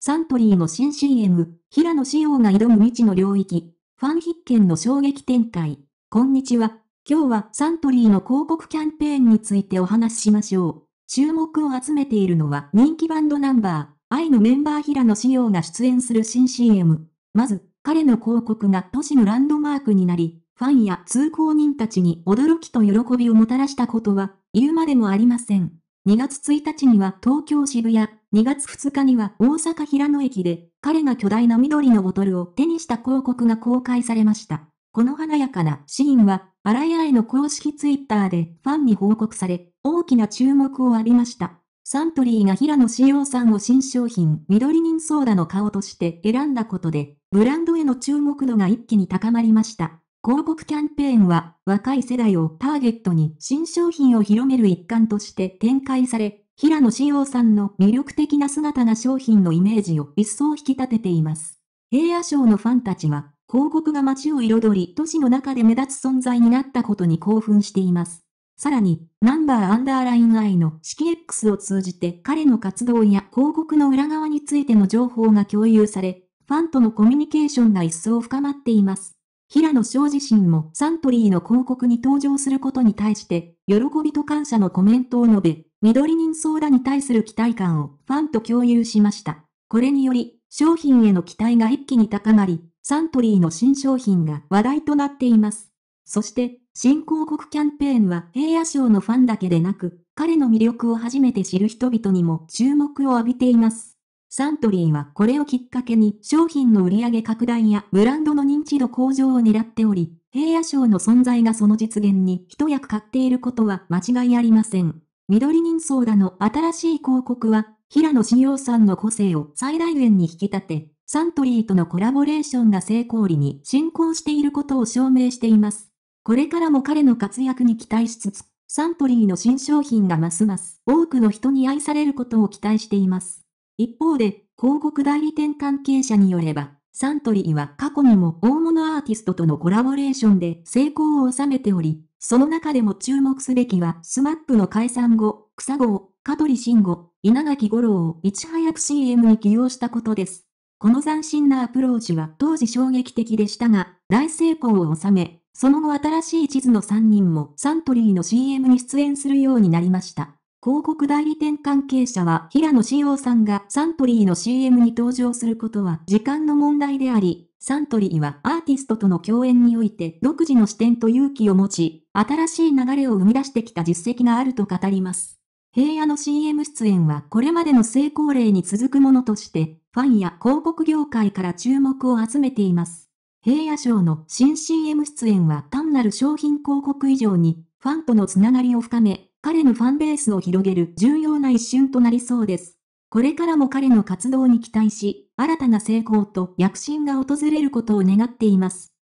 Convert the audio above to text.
サントリーの新 CM、平野紫耀が挑む未知の領域、ファン必見の衝撃展開。こんにちは。今日はサントリーの広告キャンペーンについてお話ししましょう。注目を集めているのは人気バンドナンバー、愛のメンバー平野紫耀が出演する新 CM。まず、彼の広告が都市のランドマークになり、ファンや通行人たちに驚きと喜びをもたらしたことは、言うまでもありません。2月1日には東京渋谷、2月2日には大阪平野駅で、彼が巨大な緑のボトルを手にした広告が公開されました。この華やかなシーンは、荒井愛の公式ツイッターでファンに報告され、大きな注目を浴びました。サントリーが平野志陽さんを新商品、緑人ソーダの顔として選んだことで、ブランドへの注目度が一気に高まりました。広告キャンペーンは、若い世代をターゲットに新商品を広める一環として展開され、平野紫耀さんの魅力的な姿が商品のイメージを一層引き立てています。平野賞のファンたちは、広告が街を彩り都市の中で目立つ存在になったことに興奮しています。さらに、ナンバーアンダーライン I の式 X を通じて彼の活動や広告の裏側についての情報が共有され、ファンとのコミュニケーションが一層深まっています。平野翔自身もサントリーの広告に登場することに対して、喜びと感謝のコメントを述べ、緑人相談に対する期待感をファンと共有しました。これにより、商品への期待が一気に高まり、サントリーの新商品が話題となっています。そして、新広告キャンペーンは平野賞のファンだけでなく、彼の魅力を初めて知る人々にも注目を浴びています。サントリーはこれをきっかけに商品の売上拡大やブランドの認知度向上を狙っており、平野賞の存在がその実現に一役買っていることは間違いありません。緑人相だの新しい広告は、平野志陽さんの個性を最大限に引き立て、サントリーとのコラボレーションが成功裏に進行していることを証明しています。これからも彼の活躍に期待しつつ、サントリーの新商品がますます多くの人に愛されることを期待しています。一方で、広告代理店関係者によれば、サントリーは過去にも大物アーティストとのコラボレーションで成功を収めており、その中でも注目すべきはスマップの解散後、草号、香取慎吾、稲垣五郎をいち早く CM に起用したことです。この斬新なアプローチは当時衝撃的でしたが、大成功を収め、その後新しい地図の3人もサントリーの CM に出演するようになりました。広告代理店関係者は平野志耀さんがサントリーの CM に登場することは時間の問題であり、サントリーはアーティストとの共演において独自の視点と勇気を持ち、新しい流れを生み出してきた実績があると語ります。平野の CM 出演はこれまでの成功例に続くものとして、ファンや広告業界から注目を集めています。平野賞の新 CM 出演は単なる商品広告以上に、ファンとのつながりを深め、彼のファンベースを広げる重要な一瞬となりそうです。これからも彼の活動に期待し、新たな成功と躍進が訪れることを願っています。